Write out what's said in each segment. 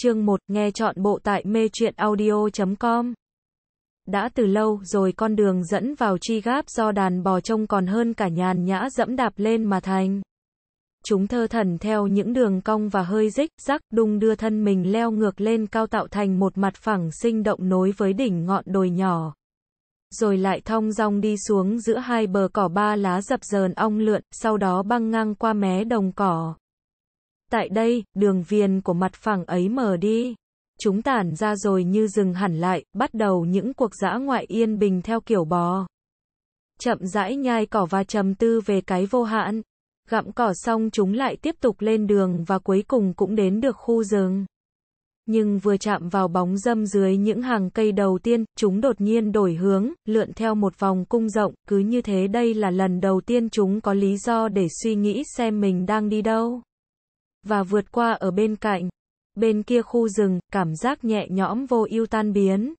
chương 1, nghe chọn bộ tại mê truyện audio.com. Đã từ lâu rồi con đường dẫn vào chi gáp do đàn bò trông còn hơn cả nhàn nhã dẫm đạp lên mà thành. Chúng thơ thần theo những đường cong và hơi rích, rắc, đung đưa thân mình leo ngược lên cao tạo thành một mặt phẳng sinh động nối với đỉnh ngọn đồi nhỏ. Rồi lại thong dong đi xuống giữa hai bờ cỏ ba lá dập dờn ong lượn, sau đó băng ngang qua mé đồng cỏ. Tại đây, đường viền của mặt phẳng ấy mờ đi. Chúng tản ra rồi như dừng hẳn lại, bắt đầu những cuộc dã ngoại yên bình theo kiểu bò. Chậm rãi nhai cỏ và trầm tư về cái vô hạn. Gặm cỏ xong chúng lại tiếp tục lên đường và cuối cùng cũng đến được khu rừng. Nhưng vừa chạm vào bóng dâm dưới những hàng cây đầu tiên, chúng đột nhiên đổi hướng, lượn theo một vòng cung rộng, cứ như thế đây là lần đầu tiên chúng có lý do để suy nghĩ xem mình đang đi đâu và vượt qua ở bên cạnh. Bên kia khu rừng, cảm giác nhẹ nhõm vô ưu tan biến.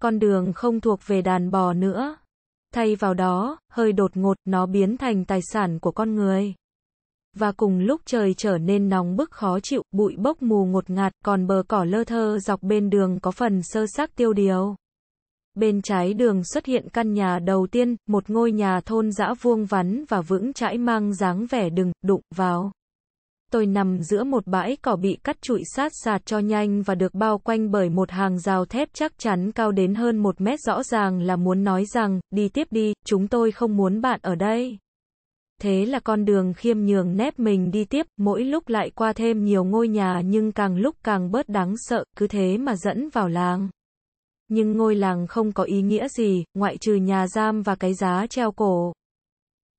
Con đường không thuộc về đàn bò nữa. Thay vào đó, hơi đột ngột, nó biến thành tài sản của con người. Và cùng lúc trời trở nên nóng bức khó chịu, bụi bốc mù ngột ngạt, còn bờ cỏ lơ thơ dọc bên đường có phần sơ xác tiêu điều. Bên trái đường xuất hiện căn nhà đầu tiên, một ngôi nhà thôn dã vuông vắn và vững chãi mang dáng vẻ đừng, đụng vào tôi nằm giữa một bãi cỏ bị cắt trụi sát sạt cho nhanh và được bao quanh bởi một hàng rào thép chắc chắn cao đến hơn một mét rõ ràng là muốn nói rằng, đi tiếp đi, chúng tôi không muốn bạn ở đây. Thế là con đường khiêm nhường nép mình đi tiếp, mỗi lúc lại qua thêm nhiều ngôi nhà nhưng càng lúc càng bớt đáng sợ, cứ thế mà dẫn vào làng. Nhưng ngôi làng không có ý nghĩa gì, ngoại trừ nhà giam và cái giá treo cổ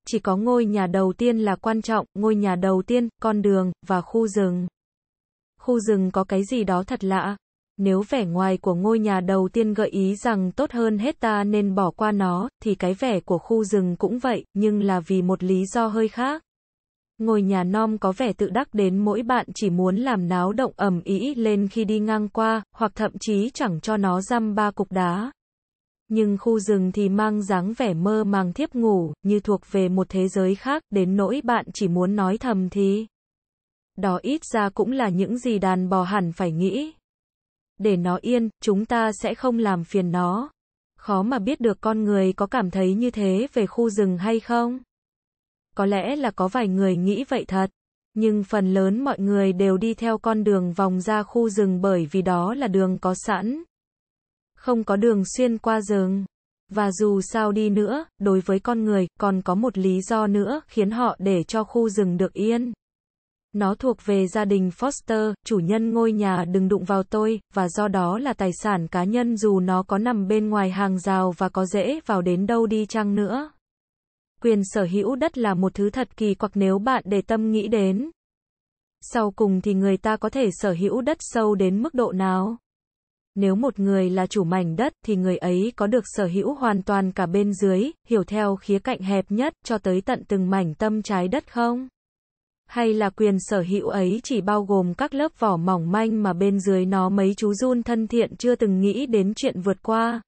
chỉ có ngôi nhà đầu tiên là quan trọng, ngôi nhà đầu tiên, con đường, và khu rừng. Khu rừng có cái gì đó thật lạ. Nếu vẻ ngoài của ngôi nhà đầu tiên gợi ý rằng tốt hơn hết ta nên bỏ qua nó, thì cái vẻ của khu rừng cũng vậy, nhưng là vì một lý do hơi khác. Ngôi nhà nom có vẻ tự đắc đến mỗi bạn chỉ muốn làm náo động ẩm ý lên khi đi ngang qua, hoặc thậm chí chẳng cho nó răm ba cục đá nhưng khu rừng thì mang dáng vẻ mơ màng thiếp ngủ, như thuộc về một thế giới khác, đến nỗi bạn chỉ muốn nói thầm thì. Đó ít ra cũng là những gì đàn bò hẳn phải nghĩ. Để nó yên, chúng ta sẽ không làm phiền nó. Khó mà biết được con người có cảm thấy như thế về khu rừng hay không. Có lẽ là có vài người nghĩ vậy thật. Nhưng phần lớn mọi người đều đi theo con đường vòng ra khu rừng bởi vì đó là đường có sẵn, không có đường xuyên qua rừng. Và dù sao đi nữa, đối với con người, còn có một lý do nữa khiến họ để cho khu rừng được yên. Nó thuộc về gia đình Foster, chủ nhân ngôi nhà đừng đụng vào tôi, và do đó là tài sản cá nhân dù nó có nằm bên ngoài hàng rào và có dễ vào đến đâu đi chăng nữa. Quyền sở hữu đất là một thứ thật kỳ quặc nếu bạn để tâm nghĩ đến. Sau cùng thì người ta có thể sở hữu đất sâu đến mức độ nào? Nếu một người là chủ mảnh đất thì người ấy có được sở hữu hoàn toàn cả bên dưới, hiểu theo khía cạnh hẹp nhất cho tới tận từng mảnh tâm trái đất không? Hay là quyền sở hữu ấy chỉ bao gồm các lớp vỏ mỏng manh mà bên dưới nó mấy chú run thân thiện chưa từng nghĩ đến chuyện vượt qua?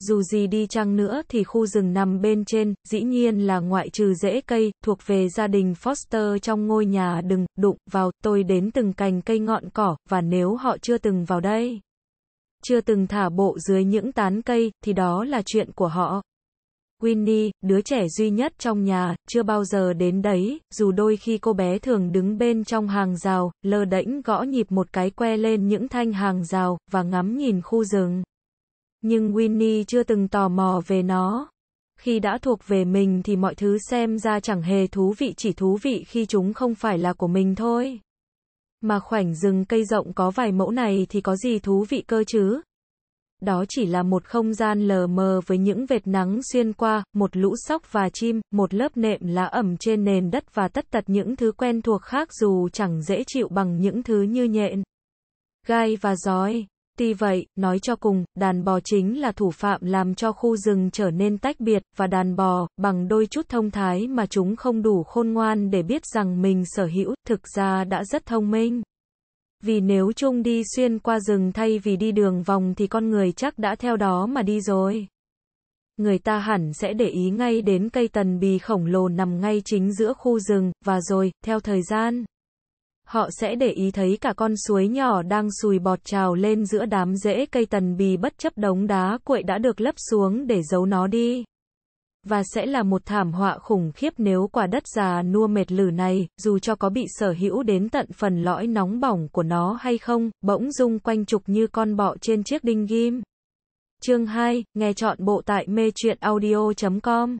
Dù gì đi chăng nữa thì khu rừng nằm bên trên, dĩ nhiên là ngoại trừ rễ cây, thuộc về gia đình Foster trong ngôi nhà đừng đụng vào, tôi đến từng cành cây ngọn cỏ, và nếu họ chưa từng vào đây chưa từng thả bộ dưới những tán cây, thì đó là chuyện của họ. Winnie, đứa trẻ duy nhất trong nhà, chưa bao giờ đến đấy, dù đôi khi cô bé thường đứng bên trong hàng rào, lơ đễnh gõ nhịp một cái que lên những thanh hàng rào, và ngắm nhìn khu rừng. Nhưng Winnie chưa từng tò mò về nó. Khi đã thuộc về mình thì mọi thứ xem ra chẳng hề thú vị chỉ thú vị khi chúng không phải là của mình thôi. Mà khoảnh rừng cây rộng có vài mẫu này thì có gì thú vị cơ chứ? Đó chỉ là một không gian lờ mờ với những vệt nắng xuyên qua, một lũ sóc và chim, một lớp nệm lá ẩm trên nền đất và tất tật những thứ quen thuộc khác dù chẳng dễ chịu bằng những thứ như nhện, gai và giói ti vậy, nói cho cùng, đàn bò chính là thủ phạm làm cho khu rừng trở nên tách biệt, và đàn bò, bằng đôi chút thông thái mà chúng không đủ khôn ngoan để biết rằng mình sở hữu, thực ra đã rất thông minh. Vì nếu chung đi xuyên qua rừng thay vì đi đường vòng thì con người chắc đã theo đó mà đi rồi. Người ta hẳn sẽ để ý ngay đến cây tần bì khổng lồ nằm ngay chính giữa khu rừng, và rồi, theo thời gian họ sẽ để ý thấy cả con suối nhỏ đang sùi bọt trào lên giữa đám rễ cây tần bì bất chấp đống đá cuội đã được lấp xuống để giấu nó đi. Và sẽ là một thảm họa khủng khiếp nếu quả đất già nua mệt lử này, dù cho có bị sở hữu đến tận phần lõi nóng bỏng của nó hay không, bỗng rung quanh trục như con bọ trên chiếc đinh ghim. Chương 2, nghe chọn bộ tại mê audio.com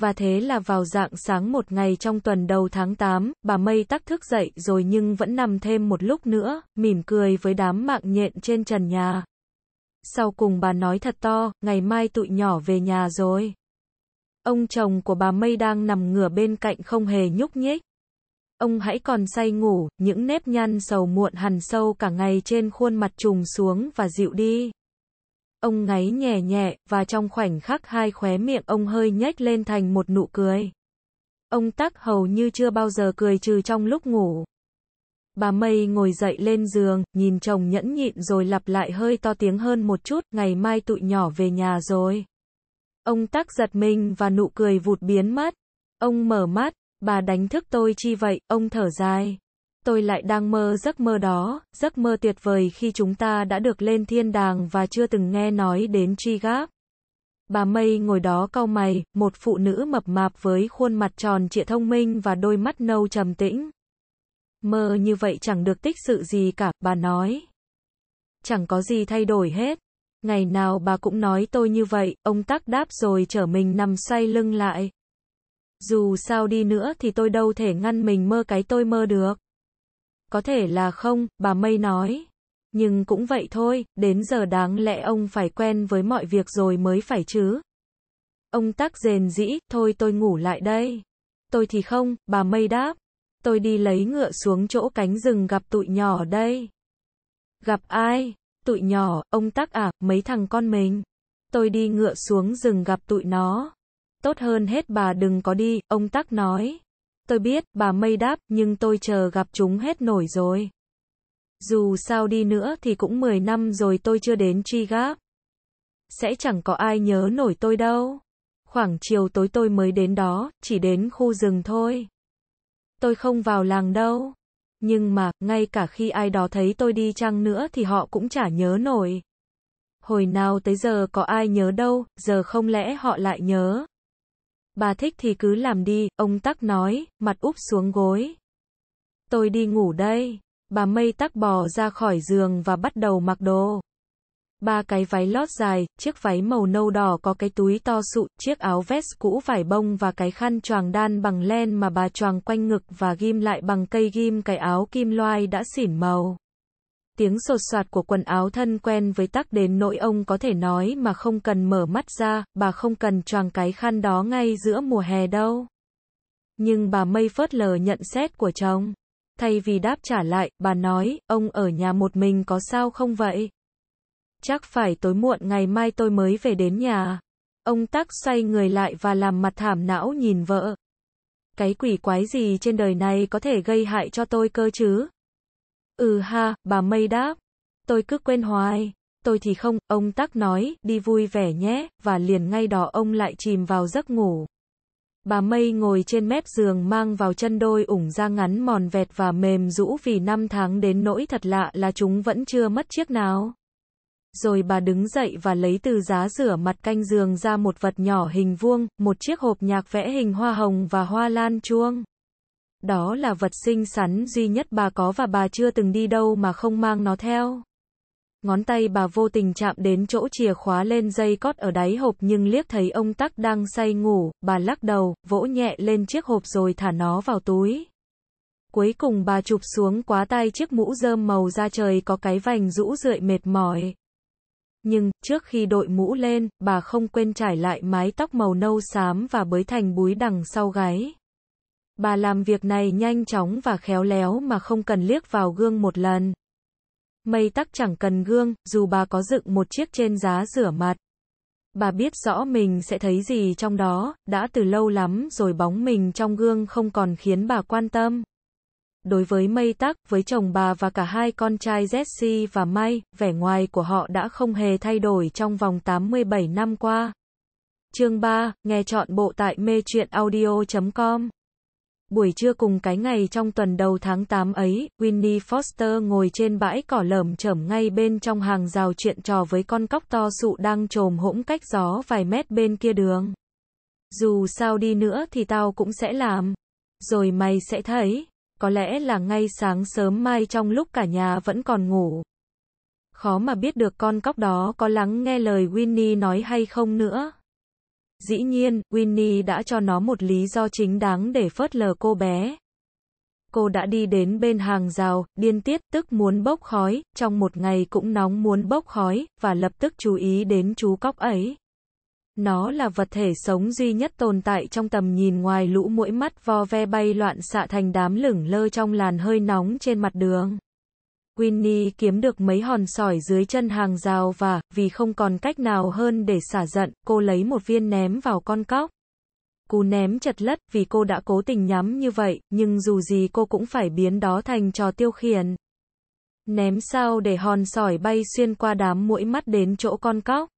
và thế là vào dạng sáng một ngày trong tuần đầu tháng 8, bà Mây tắc thức dậy rồi nhưng vẫn nằm thêm một lúc nữa, mỉm cười với đám mạng nhện trên trần nhà. Sau cùng bà nói thật to, ngày mai tụi nhỏ về nhà rồi. Ông chồng của bà Mây đang nằm ngửa bên cạnh không hề nhúc nhích. Ông hãy còn say ngủ, những nếp nhăn sầu muộn hằn sâu cả ngày trên khuôn mặt trùng xuống và dịu đi. Ông ngáy nhẹ nhẹ, và trong khoảnh khắc hai khóe miệng ông hơi nhếch lên thành một nụ cười. Ông tắc hầu như chưa bao giờ cười trừ trong lúc ngủ. Bà Mây ngồi dậy lên giường, nhìn chồng nhẫn nhịn rồi lặp lại hơi to tiếng hơn một chút, ngày mai tụi nhỏ về nhà rồi. Ông tắc giật mình và nụ cười vụt biến mất. Ông mở mắt, bà đánh thức tôi chi vậy, ông thở dài tôi lại đang mơ giấc mơ đó, giấc mơ tuyệt vời khi chúng ta đã được lên thiên đàng và chưa từng nghe nói đến tri gáp Bà Mây ngồi đó cau mày, một phụ nữ mập mạp với khuôn mặt tròn trịa thông minh và đôi mắt nâu trầm tĩnh. Mơ như vậy chẳng được tích sự gì cả, bà nói. Chẳng có gì thay đổi hết. Ngày nào bà cũng nói tôi như vậy, ông tắc đáp rồi trở mình nằm xoay lưng lại. Dù sao đi nữa thì tôi đâu thể ngăn mình mơ cái tôi mơ được. Có thể là không, bà Mây nói. Nhưng cũng vậy thôi, đến giờ đáng lẽ ông phải quen với mọi việc rồi mới phải chứ. Ông tắc rền dĩ, thôi tôi ngủ lại đây. Tôi thì không, bà Mây đáp. Tôi đi lấy ngựa xuống chỗ cánh rừng gặp tụi nhỏ đây. Gặp ai? Tụi nhỏ, ông tắc à, mấy thằng con mình. Tôi đi ngựa xuống rừng gặp tụi nó. Tốt hơn hết bà đừng có đi, ông tắc nói tôi biết, bà mây đáp, nhưng tôi chờ gặp chúng hết nổi rồi. Dù sao đi nữa thì cũng 10 năm rồi tôi chưa đến tri gáp. Sẽ chẳng có ai nhớ nổi tôi đâu. Khoảng chiều tối tôi mới đến đó, chỉ đến khu rừng thôi. Tôi không vào làng đâu. Nhưng mà, ngay cả khi ai đó thấy tôi đi chăng nữa thì họ cũng chả nhớ nổi. Hồi nào tới giờ có ai nhớ đâu, giờ không lẽ họ lại nhớ. Bà thích thì cứ làm đi, ông tắc nói, mặt úp xuống gối. Tôi đi ngủ đây. Bà mây tắc bò ra khỏi giường và bắt đầu mặc đồ. Ba cái váy lót dài, chiếc váy màu nâu đỏ có cái túi to sụ, chiếc áo vest cũ vải bông và cái khăn choàng đan bằng len mà bà choàng quanh ngực và ghim lại bằng cây ghim cái áo kim loai đã xỉn màu tiếng sột soạt của quần áo thân quen với tắc đến nỗi ông có thể nói mà không cần mở mắt ra, bà không cần choàng cái khăn đó ngay giữa mùa hè đâu. Nhưng bà mây phớt lờ nhận xét của chồng. Thay vì đáp trả lại, bà nói, ông ở nhà một mình có sao không vậy? Chắc phải tối muộn ngày mai tôi mới về đến nhà. Ông tắc xoay người lại và làm mặt thảm não nhìn vợ. Cái quỷ quái gì trên đời này có thể gây hại cho tôi cơ chứ? Ừ ha, bà Mây đáp. Tôi cứ quên hoài. Tôi thì không, ông Tắc nói, đi vui vẻ nhé, và liền ngay đó ông lại chìm vào giấc ngủ. Bà Mây ngồi trên mép giường mang vào chân đôi ủng da ngắn mòn vẹt và mềm rũ vì năm tháng đến nỗi thật lạ là chúng vẫn chưa mất chiếc nào. Rồi bà đứng dậy và lấy từ giá rửa mặt canh giường ra một vật nhỏ hình vuông, một chiếc hộp nhạc vẽ hình hoa hồng và hoa lan chuông. Đó là vật sinh sắn duy nhất bà có và bà chưa từng đi đâu mà không mang nó theo. Ngón tay bà vô tình chạm đến chỗ chìa khóa lên dây cót ở đáy hộp nhưng liếc thấy ông Tắc đang say ngủ, bà lắc đầu, vỗ nhẹ lên chiếc hộp rồi thả nó vào túi. Cuối cùng bà chụp xuống quá tay chiếc mũ rơm màu da trời có cái vành rũ rượi mệt mỏi. Nhưng, trước khi đội mũ lên, bà không quên trải lại mái tóc màu nâu xám và bới thành búi đằng sau gáy. Bà làm việc này nhanh chóng và khéo léo mà không cần liếc vào gương một lần. Mây tắc chẳng cần gương, dù bà có dựng một chiếc trên giá rửa mặt. Bà biết rõ mình sẽ thấy gì trong đó, đã từ lâu lắm rồi bóng mình trong gương không còn khiến bà quan tâm. Đối với Mây Tắc, với chồng bà và cả hai con trai Jesse và May, vẻ ngoài của họ đã không hề thay đổi trong vòng 87 năm qua. Chương 3, nghe chọn bộ tại mê audio.com Buổi trưa cùng cái ngày trong tuần đầu tháng 8 ấy, Winnie Foster ngồi trên bãi cỏ lởm chởm ngay bên trong hàng rào chuyện trò với con cóc to sụ đang trồm hỗn cách gió vài mét bên kia đường. Dù sao đi nữa thì tao cũng sẽ làm. Rồi mày sẽ thấy, có lẽ là ngay sáng sớm mai trong lúc cả nhà vẫn còn ngủ. Khó mà biết được con cóc đó có lắng nghe lời Winnie nói hay không nữa. Dĩ nhiên, Winnie đã cho nó một lý do chính đáng để phớt lờ cô bé. Cô đã đi đến bên hàng rào, điên tiết tức muốn bốc khói, trong một ngày cũng nóng muốn bốc khói, và lập tức chú ý đến chú cóc ấy. Nó là vật thể sống duy nhất tồn tại trong tầm nhìn ngoài lũ mũi mắt vo ve bay loạn xạ thành đám lửng lơ trong làn hơi nóng trên mặt đường. Winnie kiếm được mấy hòn sỏi dưới chân hàng rào và, vì không còn cách nào hơn để xả giận, cô lấy một viên ném vào con cóc. Cú ném chật lất vì cô đã cố tình nhắm như vậy, nhưng dù gì cô cũng phải biến đó thành trò tiêu khiển. Ném sao để hòn sỏi bay xuyên qua đám mũi mắt đến chỗ con cóc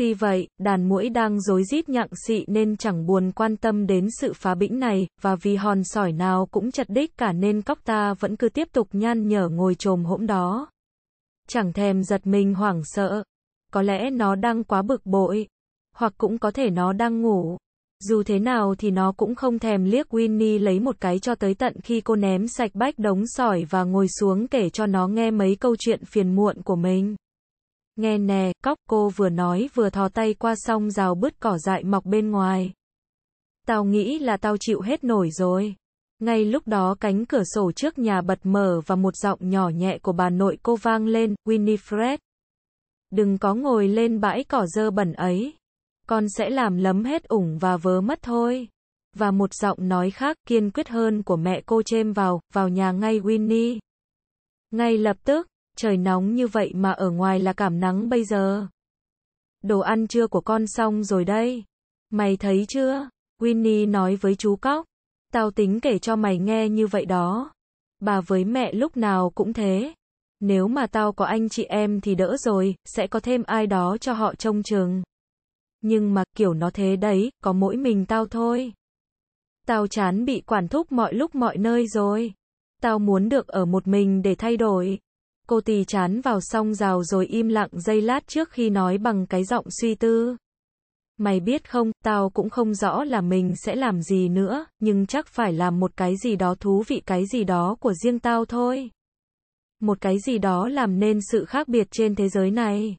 tuy vậy, đàn mũi đang rối rít nhặng xị nên chẳng buồn quan tâm đến sự phá bĩnh này, và vì hòn sỏi nào cũng chặt đích cả nên cóc ta vẫn cứ tiếp tục nhan nhở ngồi trồm hỗn đó. Chẳng thèm giật mình hoảng sợ. Có lẽ nó đang quá bực bội. Hoặc cũng có thể nó đang ngủ. Dù thế nào thì nó cũng không thèm liếc Winnie lấy một cái cho tới tận khi cô ném sạch bách đống sỏi và ngồi xuống kể cho nó nghe mấy câu chuyện phiền muộn của mình. Nghe nè, cóc cô vừa nói vừa thò tay qua song rào bứt cỏ dại mọc bên ngoài. Tao nghĩ là tao chịu hết nổi rồi. Ngay lúc đó cánh cửa sổ trước nhà bật mở và một giọng nhỏ nhẹ của bà nội cô vang lên, Winifred. Đừng có ngồi lên bãi cỏ dơ bẩn ấy. Con sẽ làm lấm hết ủng và vớ mất thôi. Và một giọng nói khác kiên quyết hơn của mẹ cô chêm vào, vào nhà ngay Winnie. Ngay lập tức, Trời nóng như vậy mà ở ngoài là cảm nắng bây giờ. Đồ ăn trưa của con xong rồi đây. Mày thấy chưa? Winnie nói với chú cóc. Tao tính kể cho mày nghe như vậy đó. Bà với mẹ lúc nào cũng thế. Nếu mà tao có anh chị em thì đỡ rồi, sẽ có thêm ai đó cho họ trông chừng. Nhưng mà kiểu nó thế đấy, có mỗi mình tao thôi. Tao chán bị quản thúc mọi lúc mọi nơi rồi. Tao muốn được ở một mình để thay đổi. Cô tì chán vào song rào rồi im lặng giây lát trước khi nói bằng cái giọng suy tư. Mày biết không, tao cũng không rõ là mình sẽ làm gì nữa, nhưng chắc phải làm một cái gì đó thú vị cái gì đó của riêng tao thôi. Một cái gì đó làm nên sự khác biệt trên thế giới này.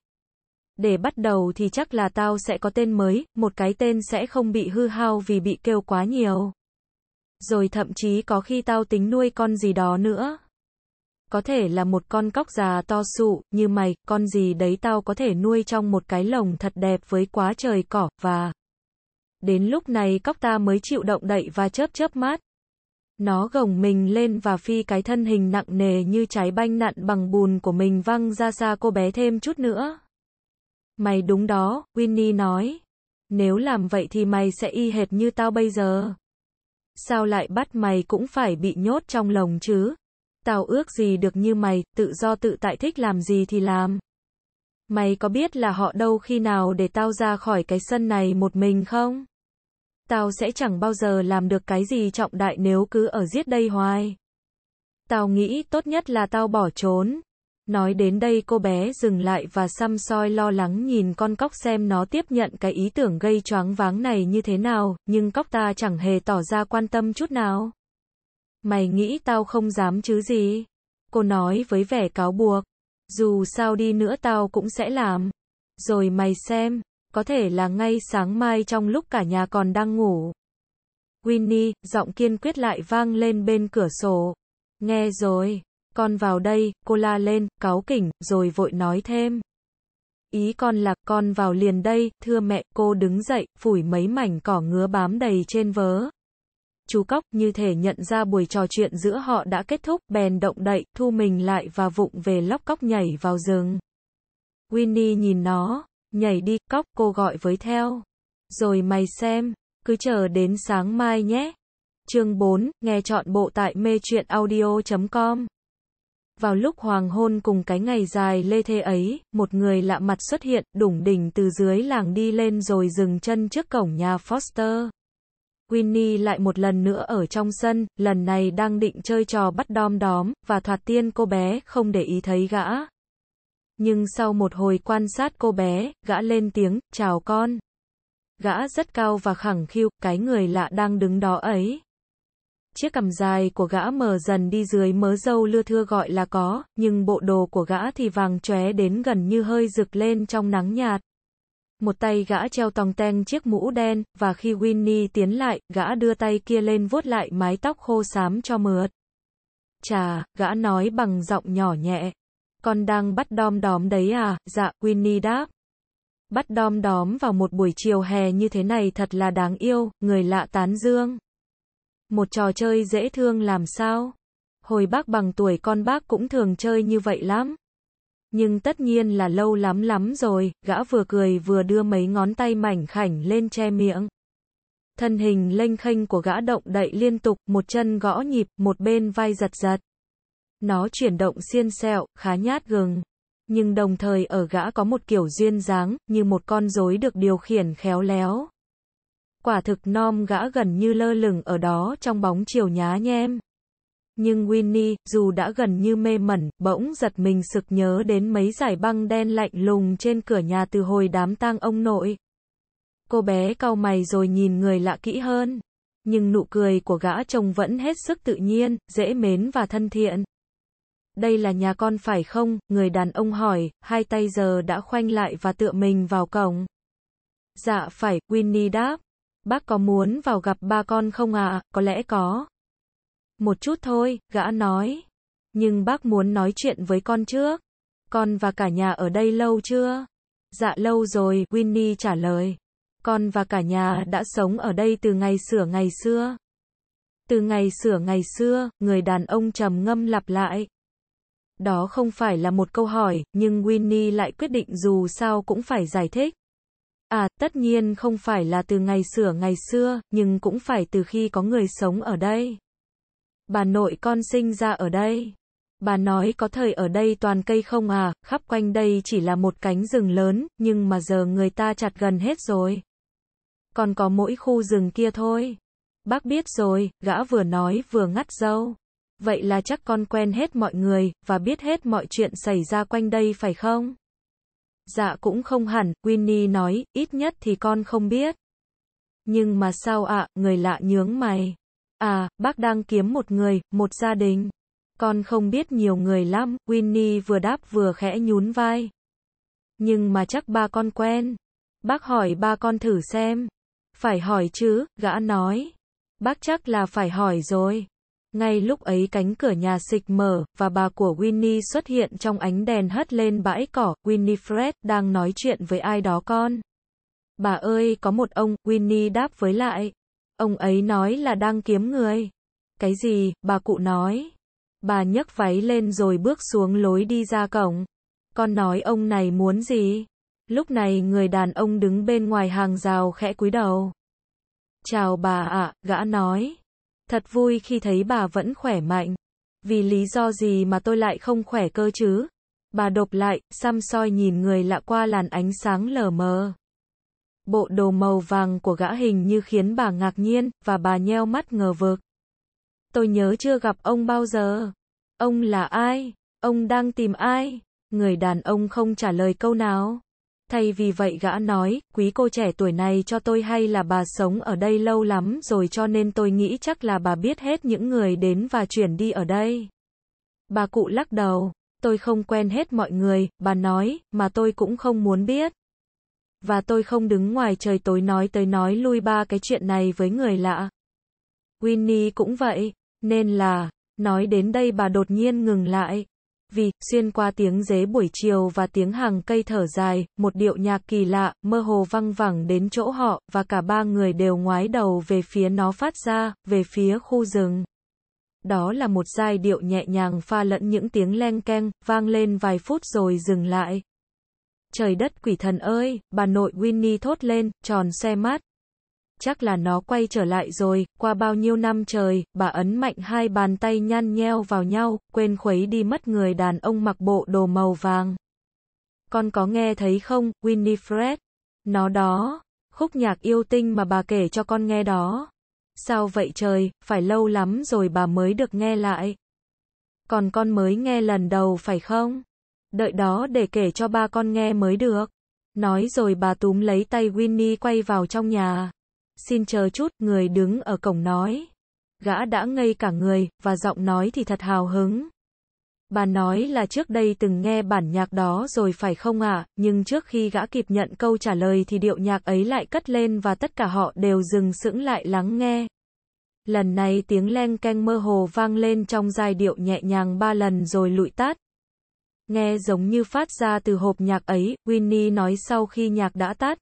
Để bắt đầu thì chắc là tao sẽ có tên mới, một cái tên sẽ không bị hư hao vì bị kêu quá nhiều. Rồi thậm chí có khi tao tính nuôi con gì đó nữa có thể là một con cóc già to sụ, như mày, con gì đấy tao có thể nuôi trong một cái lồng thật đẹp với quá trời cỏ, và... Đến lúc này cóc ta mới chịu động đậy và chớp chớp mát. Nó gồng mình lên và phi cái thân hình nặng nề như trái banh nặn bằng bùn của mình văng ra xa cô bé thêm chút nữa. Mày đúng đó, Winnie nói. Nếu làm vậy thì mày sẽ y hệt như tao bây giờ. Sao lại bắt mày cũng phải bị nhốt trong lồng chứ? Tao ước gì được như mày, tự do tự tại thích làm gì thì làm. Mày có biết là họ đâu khi nào để tao ra khỏi cái sân này một mình không? Tao sẽ chẳng bao giờ làm được cái gì trọng đại nếu cứ ở giết đây hoài. Tao nghĩ tốt nhất là tao bỏ trốn. Nói đến đây cô bé dừng lại và xăm soi lo lắng nhìn con cóc xem nó tiếp nhận cái ý tưởng gây choáng váng này như thế nào, nhưng cóc ta chẳng hề tỏ ra quan tâm chút nào. Mày nghĩ tao không dám chứ gì? Cô nói với vẻ cáo buộc. Dù sao đi nữa tao cũng sẽ làm. Rồi mày xem, có thể là ngay sáng mai trong lúc cả nhà còn đang ngủ. Winnie, giọng kiên quyết lại vang lên bên cửa sổ. Nghe rồi, con vào đây, cô la lên, cáo kỉnh, rồi vội nói thêm. Ý con là con vào liền đây, thưa mẹ, cô đứng dậy, phủi mấy mảnh cỏ ngứa bám đầy trên vớ chú cóc, như thể nhận ra buổi trò chuyện giữa họ đã kết thúc, bèn động đậy, thu mình lại và vụng về lóc cóc nhảy vào rừng. Winnie nhìn nó, nhảy đi, cóc, cô gọi với theo. Rồi mày xem, cứ chờ đến sáng mai nhé. Chương 4, nghe chọn bộ tại mê truyện audio.com Vào lúc hoàng hôn cùng cái ngày dài lê thế ấy, một người lạ mặt xuất hiện, đủng đỉnh từ dưới làng đi lên rồi dừng chân trước cổng nhà Foster. Queenie lại một lần nữa ở trong sân, lần này đang định chơi trò bắt đom đóm, và thoạt tiên cô bé không để ý thấy gã. Nhưng sau một hồi quan sát cô bé, gã lên tiếng, chào con. Gã rất cao và khẳng khiu, cái người lạ đang đứng đó ấy. Chiếc cằm dài của gã mờ dần đi dưới mớ dâu lưa thưa gọi là có, nhưng bộ đồ của gã thì vàng chóe đến gần như hơi rực lên trong nắng nhạt một tay gã treo tòng teng chiếc mũ đen, và khi Winnie tiến lại, gã đưa tay kia lên vuốt lại mái tóc khô xám cho mượt. Chà, gã nói bằng giọng nhỏ nhẹ. Con đang bắt đom đóm đấy à? Dạ, Winnie đáp. Bắt đom đóm vào một buổi chiều hè như thế này thật là đáng yêu, người lạ tán dương. Một trò chơi dễ thương làm sao? Hồi bác bằng tuổi con bác cũng thường chơi như vậy lắm. Nhưng tất nhiên là lâu lắm lắm rồi, gã vừa cười vừa đưa mấy ngón tay mảnh khảnh lên che miệng. Thân hình lênh khênh của gã động đậy liên tục, một chân gõ nhịp, một bên vai giật giật. Nó chuyển động xiên sẹo, khá nhát gừng. Nhưng đồng thời ở gã có một kiểu duyên dáng, như một con rối được điều khiển khéo léo. Quả thực nom gã gần như lơ lửng ở đó trong bóng chiều nhá nhem. Nhưng Winnie, dù đã gần như mê mẩn, bỗng giật mình sực nhớ đến mấy giải băng đen lạnh lùng trên cửa nhà từ hồi đám tang ông nội. Cô bé cau mày rồi nhìn người lạ kỹ hơn. Nhưng nụ cười của gã chồng vẫn hết sức tự nhiên, dễ mến và thân thiện. Đây là nhà con phải không? Người đàn ông hỏi, hai tay giờ đã khoanh lại và tựa mình vào cổng. Dạ phải, Winnie đáp. Bác có muốn vào gặp ba con không ạ? À? Có lẽ có. Một chút thôi, gã nói. Nhưng bác muốn nói chuyện với con trước. Con và cả nhà ở đây lâu chưa? Dạ lâu rồi, Winnie trả lời. Con và cả nhà đã sống ở đây từ ngày sửa ngày xưa. Từ ngày sửa ngày xưa, người đàn ông trầm ngâm lặp lại. Đó không phải là một câu hỏi, nhưng Winnie lại quyết định dù sao cũng phải giải thích. À, tất nhiên không phải là từ ngày sửa ngày xưa, nhưng cũng phải từ khi có người sống ở đây. Bà nội con sinh ra ở đây. Bà nói có thời ở đây toàn cây không à, khắp quanh đây chỉ là một cánh rừng lớn, nhưng mà giờ người ta chặt gần hết rồi. Còn có mỗi khu rừng kia thôi. Bác biết rồi, gã vừa nói vừa ngắt dâu. Vậy là chắc con quen hết mọi người, và biết hết mọi chuyện xảy ra quanh đây phải không? Dạ cũng không hẳn, Winnie nói, ít nhất thì con không biết. Nhưng mà sao ạ, người lạ nhướng mày. À, bác đang kiếm một người, một gia đình. Con không biết nhiều người lắm, Winnie vừa đáp vừa khẽ nhún vai. Nhưng mà chắc ba con quen. Bác hỏi ba con thử xem. Phải hỏi chứ, gã nói. Bác chắc là phải hỏi rồi. Ngay lúc ấy cánh cửa nhà xịch mở, và bà của Winnie xuất hiện trong ánh đèn hất lên bãi cỏ, Winnie Fred đang nói chuyện với ai đó con. Bà ơi, có một ông, Winnie đáp với lại. Ông ấy nói là đang kiếm người. Cái gì, bà cụ nói. Bà nhấc váy lên rồi bước xuống lối đi ra cổng. Con nói ông này muốn gì? Lúc này người đàn ông đứng bên ngoài hàng rào khẽ cúi đầu. Chào bà ạ, gã nói. Thật vui khi thấy bà vẫn khỏe mạnh. Vì lý do gì mà tôi lại không khỏe cơ chứ? Bà đột lại, xăm soi nhìn người lạ qua làn ánh sáng lờ mờ bộ đồ màu vàng của gã hình như khiến bà ngạc nhiên, và bà nheo mắt ngờ vực. Tôi nhớ chưa gặp ông bao giờ. Ông là ai? Ông đang tìm ai? Người đàn ông không trả lời câu nào. Thay vì vậy gã nói, quý cô trẻ tuổi này cho tôi hay là bà sống ở đây lâu lắm rồi cho nên tôi nghĩ chắc là bà biết hết những người đến và chuyển đi ở đây. Bà cụ lắc đầu, tôi không quen hết mọi người, bà nói, mà tôi cũng không muốn biết và tôi không đứng ngoài trời tối nói tới nói lui ba cái chuyện này với người lạ. Winnie cũng vậy, nên là, nói đến đây bà đột nhiên ngừng lại. Vì, xuyên qua tiếng dế buổi chiều và tiếng hàng cây thở dài, một điệu nhạc kỳ lạ, mơ hồ văng vẳng đến chỗ họ, và cả ba người đều ngoái đầu về phía nó phát ra, về phía khu rừng. Đó là một giai điệu nhẹ nhàng pha lẫn những tiếng len keng, vang lên vài phút rồi dừng lại. Trời đất quỷ thần ơi, bà nội Winnie thốt lên, tròn xe mắt Chắc là nó quay trở lại rồi, qua bao nhiêu năm trời, bà ấn mạnh hai bàn tay nhăn nheo vào nhau, quên khuấy đi mất người đàn ông mặc bộ đồ màu vàng. Con có nghe thấy không, Winifred? Nó đó, khúc nhạc yêu tinh mà bà kể cho con nghe đó. Sao vậy trời, phải lâu lắm rồi bà mới được nghe lại. Còn con mới nghe lần đầu phải không? Đợi đó để kể cho ba con nghe mới được. Nói rồi bà túm lấy tay Winnie quay vào trong nhà. Xin chờ chút, người đứng ở cổng nói. Gã đã ngây cả người, và giọng nói thì thật hào hứng. Bà nói là trước đây từng nghe bản nhạc đó rồi phải không ạ, à? nhưng trước khi gã kịp nhận câu trả lời thì điệu nhạc ấy lại cất lên và tất cả họ đều dừng sững lại lắng nghe. Lần này tiếng len canh mơ hồ vang lên trong giai điệu nhẹ nhàng ba lần rồi lụi tát, nghe giống như phát ra từ hộp nhạc ấy, Winnie nói sau khi nhạc đã tắt.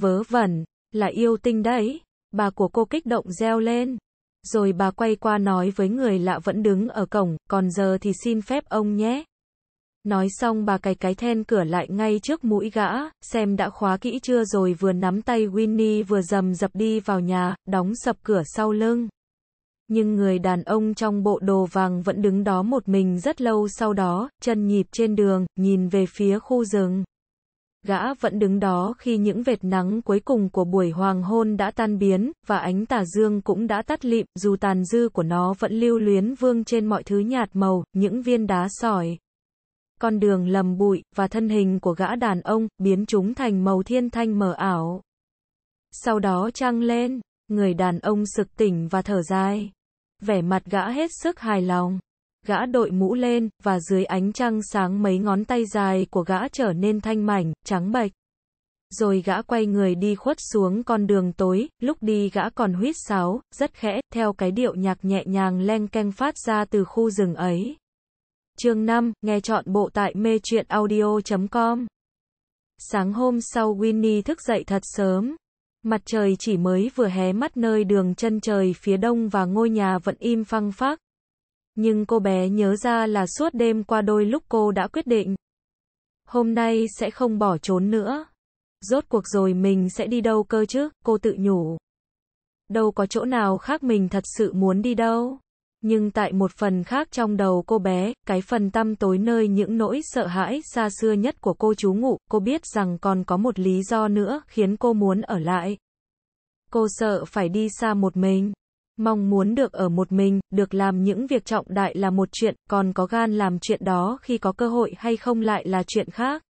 Vớ vẩn, là yêu tinh đấy. Bà của cô kích động reo lên. Rồi bà quay qua nói với người lạ vẫn đứng ở cổng, còn giờ thì xin phép ông nhé. Nói xong bà cài cái then cửa lại ngay trước mũi gã, xem đã khóa kỹ chưa rồi vừa nắm tay Winnie vừa dầm dập đi vào nhà, đóng sập cửa sau lưng nhưng người đàn ông trong bộ đồ vàng vẫn đứng đó một mình rất lâu sau đó, chân nhịp trên đường, nhìn về phía khu rừng. Gã vẫn đứng đó khi những vệt nắng cuối cùng của buổi hoàng hôn đã tan biến, và ánh tà dương cũng đã tắt lịm, dù tàn dư của nó vẫn lưu luyến vương trên mọi thứ nhạt màu, những viên đá sỏi. Con đường lầm bụi, và thân hình của gã đàn ông, biến chúng thành màu thiên thanh mờ ảo. Sau đó trăng lên, người đàn ông sực tỉnh và thở dài vẻ mặt gã hết sức hài lòng. Gã đội mũ lên, và dưới ánh trăng sáng mấy ngón tay dài của gã trở nên thanh mảnh, trắng bạch. Rồi gã quay người đi khuất xuống con đường tối, lúc đi gã còn huýt sáo, rất khẽ, theo cái điệu nhạc nhẹ nhàng leng keng phát ra từ khu rừng ấy. Chương 5, nghe chọn bộ tại mê audio.com Sáng hôm sau Winnie thức dậy thật sớm, Mặt trời chỉ mới vừa hé mắt nơi đường chân trời phía đông và ngôi nhà vẫn im phăng phác. Nhưng cô bé nhớ ra là suốt đêm qua đôi lúc cô đã quyết định. Hôm nay sẽ không bỏ trốn nữa. Rốt cuộc rồi mình sẽ đi đâu cơ chứ, cô tự nhủ. Đâu có chỗ nào khác mình thật sự muốn đi đâu. Nhưng tại một phần khác trong đầu cô bé, cái phần tâm tối nơi những nỗi sợ hãi xa xưa nhất của cô chú ngụ, cô biết rằng còn có một lý do nữa khiến cô muốn ở lại. Cô sợ phải đi xa một mình. Mong muốn được ở một mình, được làm những việc trọng đại là một chuyện, còn có gan làm chuyện đó khi có cơ hội hay không lại là chuyện khác.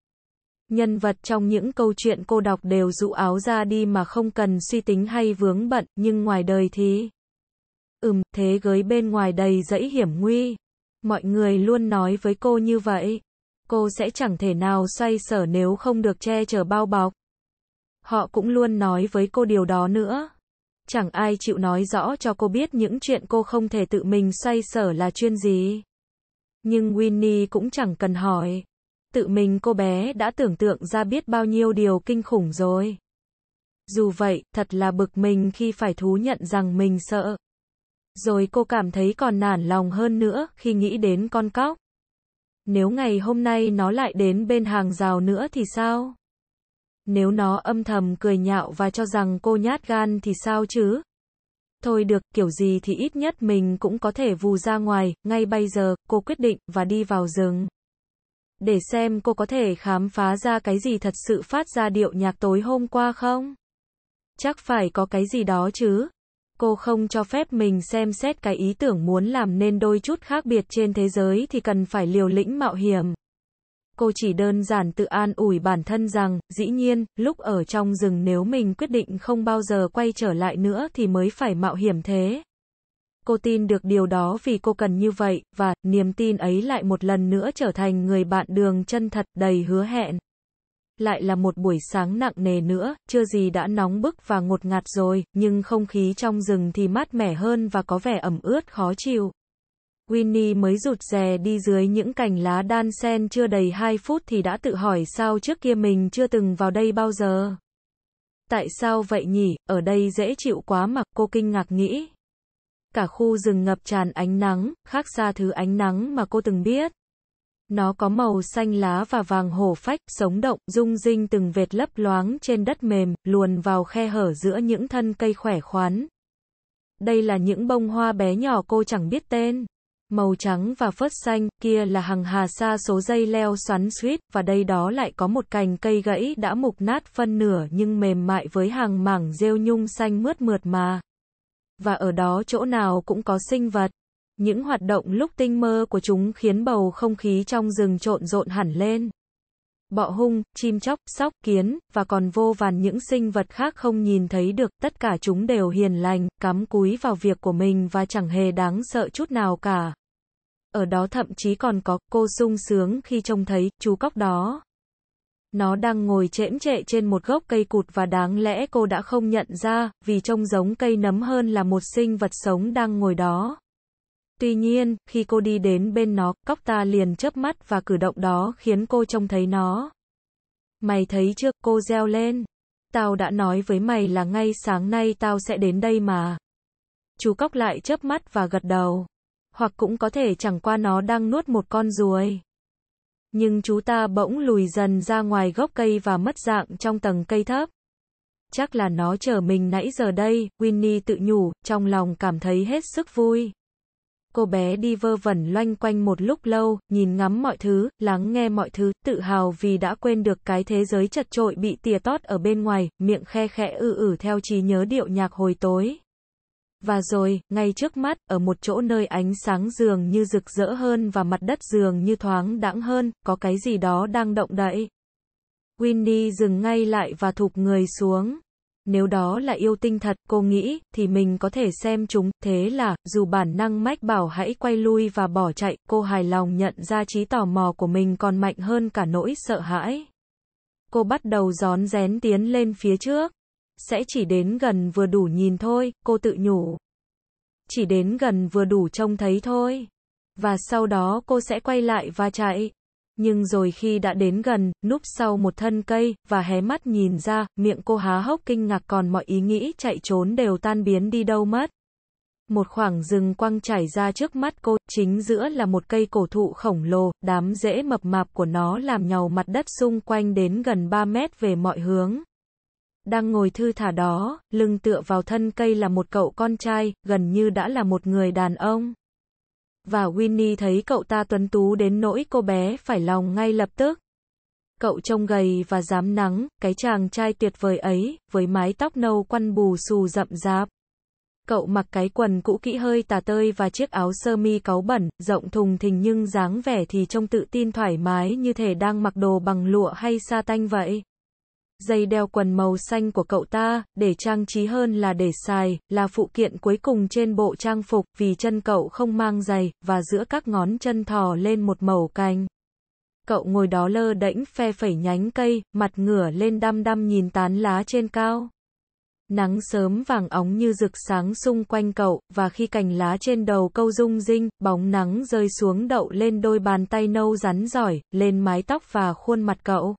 Nhân vật trong những câu chuyện cô đọc đều rũ áo ra đi mà không cần suy tính hay vướng bận, nhưng ngoài đời thì... Ừm, thế giới bên ngoài đầy rẫy hiểm nguy. Mọi người luôn nói với cô như vậy. Cô sẽ chẳng thể nào xoay sở nếu không được che chở bao bọc. Họ cũng luôn nói với cô điều đó nữa. Chẳng ai chịu nói rõ cho cô biết những chuyện cô không thể tự mình xoay sở là chuyên gì. Nhưng Winnie cũng chẳng cần hỏi. Tự mình cô bé đã tưởng tượng ra biết bao nhiêu điều kinh khủng rồi. Dù vậy, thật là bực mình khi phải thú nhận rằng mình sợ. Rồi cô cảm thấy còn nản lòng hơn nữa khi nghĩ đến con cóc. Nếu ngày hôm nay nó lại đến bên hàng rào nữa thì sao? Nếu nó âm thầm cười nhạo và cho rằng cô nhát gan thì sao chứ? Thôi được, kiểu gì thì ít nhất mình cũng có thể vù ra ngoài, ngay bây giờ, cô quyết định, và đi vào rừng. Để xem cô có thể khám phá ra cái gì thật sự phát ra điệu nhạc tối hôm qua không? Chắc phải có cái gì đó chứ cô không cho phép mình xem xét cái ý tưởng muốn làm nên đôi chút khác biệt trên thế giới thì cần phải liều lĩnh mạo hiểm. Cô chỉ đơn giản tự an ủi bản thân rằng, dĩ nhiên, lúc ở trong rừng nếu mình quyết định không bao giờ quay trở lại nữa thì mới phải mạo hiểm thế. Cô tin được điều đó vì cô cần như vậy, và, niềm tin ấy lại một lần nữa trở thành người bạn đường chân thật đầy hứa hẹn lại là một buổi sáng nặng nề nữa, chưa gì đã nóng bức và ngột ngạt rồi, nhưng không khí trong rừng thì mát mẻ hơn và có vẻ ẩm ướt khó chịu. Winnie mới rụt rè đi dưới những cành lá đan sen chưa đầy 2 phút thì đã tự hỏi sao trước kia mình chưa từng vào đây bao giờ. Tại sao vậy nhỉ, ở đây dễ chịu quá mà, cô kinh ngạc nghĩ. Cả khu rừng ngập tràn ánh nắng, khác xa thứ ánh nắng mà cô từng biết. Nó có màu xanh lá và vàng hổ phách, sống động, rung rinh từng vệt lấp loáng trên đất mềm, luồn vào khe hở giữa những thân cây khỏe khoắn. Đây là những bông hoa bé nhỏ cô chẳng biết tên. Màu trắng và phớt xanh, kia là hàng hà sa số dây leo xoắn suýt, và đây đó lại có một cành cây gãy đã mục nát phân nửa nhưng mềm mại với hàng mảng rêu nhung xanh mướt mượt mà. Và ở đó chỗ nào cũng có sinh vật. Những hoạt động lúc tinh mơ của chúng khiến bầu không khí trong rừng trộn rộn hẳn lên. Bọ hung, chim chóc, sóc, kiến, và còn vô vàn những sinh vật khác không nhìn thấy được, tất cả chúng đều hiền lành, cắm cúi vào việc của mình và chẳng hề đáng sợ chút nào cả. Ở đó thậm chí còn có cô sung sướng khi trông thấy chú cóc đó. Nó đang ngồi chễm chệ trên một gốc cây cụt và đáng lẽ cô đã không nhận ra, vì trông giống cây nấm hơn là một sinh vật sống đang ngồi đó. Tuy nhiên, khi cô đi đến bên nó, cóc ta liền chớp mắt và cử động đó khiến cô trông thấy nó. Mày thấy chưa, cô reo lên. Tao đã nói với mày là ngay sáng nay tao sẽ đến đây mà. Chú cóc lại chớp mắt và gật đầu. Hoặc cũng có thể chẳng qua nó đang nuốt một con ruồi. Nhưng chú ta bỗng lùi dần ra ngoài gốc cây và mất dạng trong tầng cây thấp. Chắc là nó chờ mình nãy giờ đây, Winnie tự nhủ, trong lòng cảm thấy hết sức vui. Cô bé đi vơ vẩn loanh quanh một lúc lâu, nhìn ngắm mọi thứ, lắng nghe mọi thứ, tự hào vì đã quên được cái thế giới chật trội bị tìa tót ở bên ngoài, miệng khe khẽ ư ử theo trí nhớ điệu nhạc hồi tối. Và rồi, ngay trước mắt, ở một chỗ nơi ánh sáng dường như rực rỡ hơn và mặt đất dường như thoáng đãng hơn, có cái gì đó đang động đậy. Winnie dừng ngay lại và thụp người xuống nếu đó là yêu tinh thật, cô nghĩ, thì mình có thể xem chúng, thế là, dù bản năng mách bảo hãy quay lui và bỏ chạy, cô hài lòng nhận ra trí tò mò của mình còn mạnh hơn cả nỗi sợ hãi. Cô bắt đầu gión rén tiến lên phía trước, sẽ chỉ đến gần vừa đủ nhìn thôi, cô tự nhủ. Chỉ đến gần vừa đủ trông thấy thôi. Và sau đó cô sẽ quay lại và chạy nhưng rồi khi đã đến gần, núp sau một thân cây, và hé mắt nhìn ra, miệng cô há hốc kinh ngạc còn mọi ý nghĩ chạy trốn đều tan biến đi đâu mất. Một khoảng rừng quăng trải ra trước mắt cô, chính giữa là một cây cổ thụ khổng lồ, đám rễ mập mạp của nó làm nhàu mặt đất xung quanh đến gần 3 mét về mọi hướng. Đang ngồi thư thả đó, lưng tựa vào thân cây là một cậu con trai, gần như đã là một người đàn ông và Winnie thấy cậu ta tuấn tú đến nỗi cô bé phải lòng ngay lập tức. Cậu trông gầy và dám nắng, cái chàng trai tuyệt vời ấy, với mái tóc nâu quăn bù xù rậm rạp. Cậu mặc cái quần cũ kỹ hơi tà tơi và chiếc áo sơ mi cáu bẩn, rộng thùng thình nhưng dáng vẻ thì trông tự tin thoải mái như thể đang mặc đồ bằng lụa hay sa tanh vậy dây đeo quần màu xanh của cậu ta, để trang trí hơn là để xài, là phụ kiện cuối cùng trên bộ trang phục, vì chân cậu không mang giày, và giữa các ngón chân thò lên một màu canh. Cậu ngồi đó lơ đễnh phe phẩy nhánh cây, mặt ngửa lên đăm đăm nhìn tán lá trên cao. Nắng sớm vàng óng như rực sáng xung quanh cậu, và khi cành lá trên đầu câu rung rinh, bóng nắng rơi xuống đậu lên đôi bàn tay nâu rắn giỏi, lên mái tóc và khuôn mặt cậu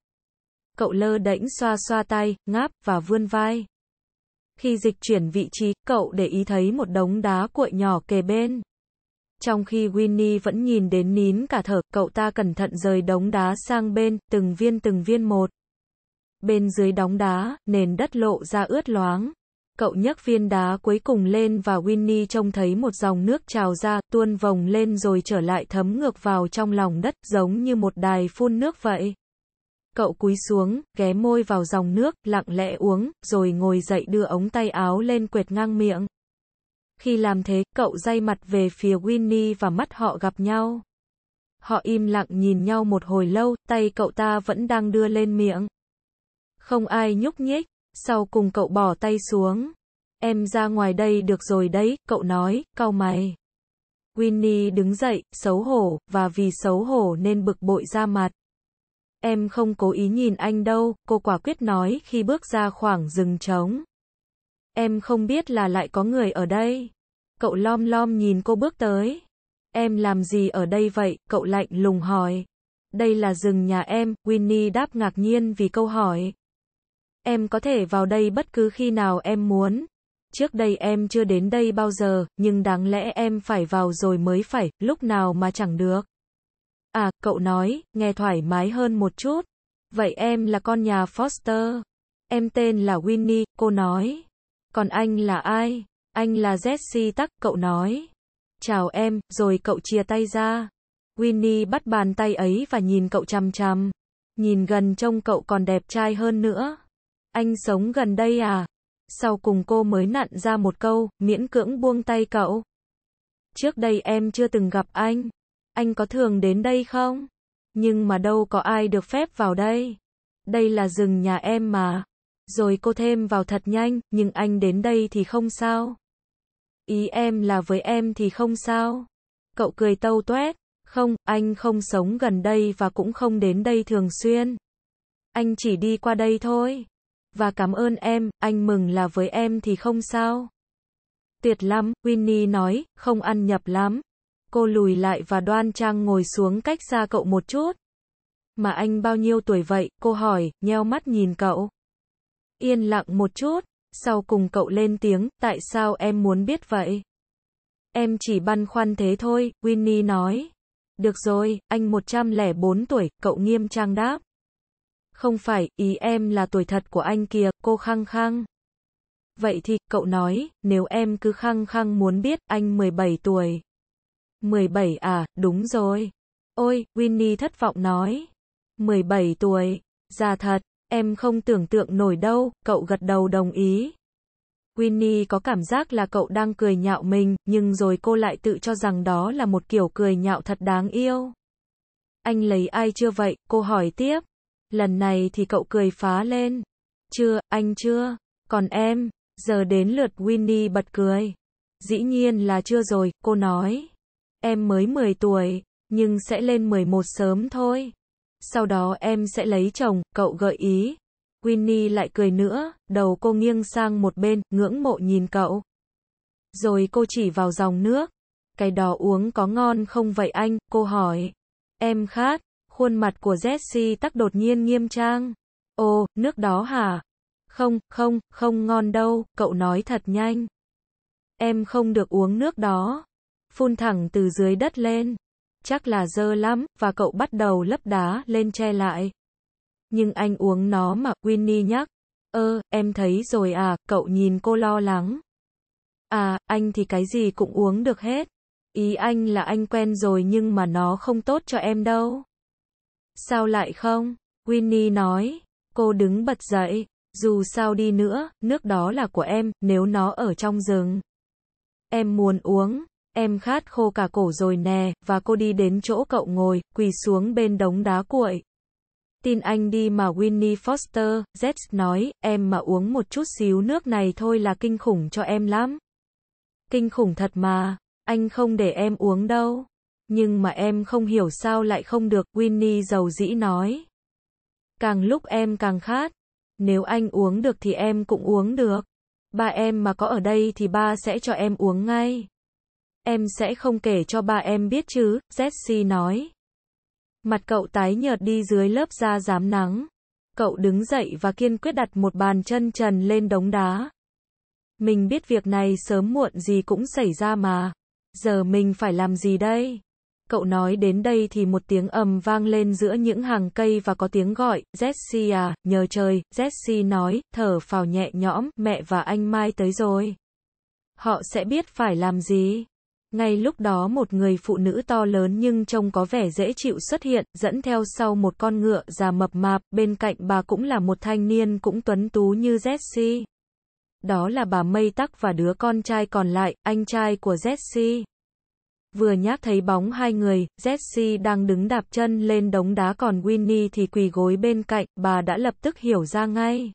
cậu lơ đễnh xoa xoa tay, ngáp, và vươn vai. Khi dịch chuyển vị trí, cậu để ý thấy một đống đá cuội nhỏ kề bên. Trong khi Winnie vẫn nhìn đến nín cả thở, cậu ta cẩn thận rời đống đá sang bên, từng viên từng viên một. Bên dưới đống đá, nền đất lộ ra ướt loáng. Cậu nhấc viên đá cuối cùng lên và Winnie trông thấy một dòng nước trào ra, tuôn vòng lên rồi trở lại thấm ngược vào trong lòng đất, giống như một đài phun nước vậy. Cậu cúi xuống, ghé môi vào dòng nước, lặng lẽ uống, rồi ngồi dậy đưa ống tay áo lên quệt ngang miệng. Khi làm thế, cậu day mặt về phía Winnie và mắt họ gặp nhau. Họ im lặng nhìn nhau một hồi lâu, tay cậu ta vẫn đang đưa lên miệng. Không ai nhúc nhích, sau cùng cậu bỏ tay xuống. Em ra ngoài đây được rồi đấy, cậu nói, cau mày. Winnie đứng dậy, xấu hổ, và vì xấu hổ nên bực bội ra mặt. Em không cố ý nhìn anh đâu, cô quả quyết nói khi bước ra khoảng rừng trống. Em không biết là lại có người ở đây. Cậu lom lom nhìn cô bước tới. Em làm gì ở đây vậy, cậu lạnh lùng hỏi. Đây là rừng nhà em, Winnie đáp ngạc nhiên vì câu hỏi. Em có thể vào đây bất cứ khi nào em muốn. Trước đây em chưa đến đây bao giờ, nhưng đáng lẽ em phải vào rồi mới phải, lúc nào mà chẳng được. À, cậu nói, nghe thoải mái hơn một chút. Vậy em là con nhà Foster. Em tên là Winnie, cô nói. Còn anh là ai? Anh là Jesse Tắc, cậu nói. Chào em, rồi cậu chia tay ra. Winnie bắt bàn tay ấy và nhìn cậu chăm chăm Nhìn gần trông cậu còn đẹp trai hơn nữa. Anh sống gần đây à? Sau cùng cô mới nặn ra một câu, miễn cưỡng buông tay cậu. Trước đây em chưa từng gặp anh. Anh có thường đến đây không? Nhưng mà đâu có ai được phép vào đây. Đây là rừng nhà em mà. Rồi cô thêm vào thật nhanh, nhưng anh đến đây thì không sao. Ý em là với em thì không sao. Cậu cười tâu tuét. Không, anh không sống gần đây và cũng không đến đây thường xuyên. Anh chỉ đi qua đây thôi. Và cảm ơn em, anh mừng là với em thì không sao. Tuyệt lắm, Winnie nói, không ăn nhập lắm cô lùi lại và đoan trang ngồi xuống cách xa cậu một chút. Mà anh bao nhiêu tuổi vậy, cô hỏi, nheo mắt nhìn cậu. Yên lặng một chút, sau cùng cậu lên tiếng, tại sao em muốn biết vậy? Em chỉ băn khoăn thế thôi, Winnie nói. Được rồi, anh 104 tuổi, cậu nghiêm trang đáp. Không phải, ý em là tuổi thật của anh kìa, cô khăng khăng. Vậy thì, cậu nói, nếu em cứ khăng khăng muốn biết, anh 17 tuổi. 17 à, đúng rồi. Ôi, Winnie thất vọng nói. 17 tuổi, già thật, em không tưởng tượng nổi đâu, cậu gật đầu đồng ý. Winnie có cảm giác là cậu đang cười nhạo mình, nhưng rồi cô lại tự cho rằng đó là một kiểu cười nhạo thật đáng yêu. Anh lấy ai chưa vậy, cô hỏi tiếp. Lần này thì cậu cười phá lên. Chưa, anh chưa. Còn em, giờ đến lượt Winnie bật cười. Dĩ nhiên là chưa rồi, cô nói. Em mới 10 tuổi, nhưng sẽ lên 11 sớm thôi. Sau đó em sẽ lấy chồng, cậu gợi ý. Winnie lại cười nữa, đầu cô nghiêng sang một bên, ngưỡng mộ nhìn cậu. Rồi cô chỉ vào dòng nước. Cái đó uống có ngon không vậy anh, cô hỏi. Em khát, khuôn mặt của Jesse tắc đột nhiên nghiêm trang. Ồ, nước đó hả? Không, không, không ngon đâu, cậu nói thật nhanh. Em không được uống nước đó phun thẳng từ dưới đất lên. Chắc là dơ lắm, và cậu bắt đầu lấp đá lên che lại. Nhưng anh uống nó mà, Winnie nhắc. Ơ, em thấy rồi à, cậu nhìn cô lo lắng. À, anh thì cái gì cũng uống được hết. Ý anh là anh quen rồi nhưng mà nó không tốt cho em đâu. Sao lại không? Winnie nói. Cô đứng bật dậy. Dù sao đi nữa, nước đó là của em, nếu nó ở trong rừng. Em muốn uống. Em khát khô cả cổ rồi nè, và cô đi đến chỗ cậu ngồi, quỳ xuống bên đống đá cuội. Tin anh đi mà Winnie Foster, Z nói, em mà uống một chút xíu nước này thôi là kinh khủng cho em lắm. Kinh khủng thật mà, anh không để em uống đâu. Nhưng mà em không hiểu sao lại không được, Winnie giàu dĩ nói. Càng lúc em càng khát, nếu anh uống được thì em cũng uống được. Ba em mà có ở đây thì ba sẽ cho em uống ngay. Em sẽ không kể cho ba em biết chứ, Jesse nói. Mặt cậu tái nhợt đi dưới lớp da dám nắng. Cậu đứng dậy và kiên quyết đặt một bàn chân trần lên đống đá. Mình biết việc này sớm muộn gì cũng xảy ra mà. Giờ mình phải làm gì đây? Cậu nói đến đây thì một tiếng ầm vang lên giữa những hàng cây và có tiếng gọi, Jesse à, nhờ trời, Jesse nói, thở phào nhẹ nhõm, mẹ và anh Mai tới rồi. Họ sẽ biết phải làm gì. Ngay lúc đó một người phụ nữ to lớn nhưng trông có vẻ dễ chịu xuất hiện, dẫn theo sau một con ngựa già mập mạp, bên cạnh bà cũng là một thanh niên cũng tuấn tú như Jesse. Đó là bà Mây Tắc và đứa con trai còn lại, anh trai của Jesse. Vừa nhát thấy bóng hai người, Jesse đang đứng đạp chân lên đống đá còn Winnie thì quỳ gối bên cạnh, bà đã lập tức hiểu ra ngay.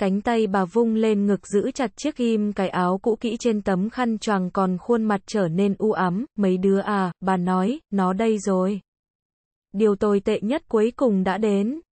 Cánh tay bà vung lên ngực giữ chặt chiếc ghim cái áo cũ kỹ trên tấm khăn choàng còn khuôn mặt trở nên u ám, mấy đứa à, bà nói, nó đây rồi. Điều tồi tệ nhất cuối cùng đã đến.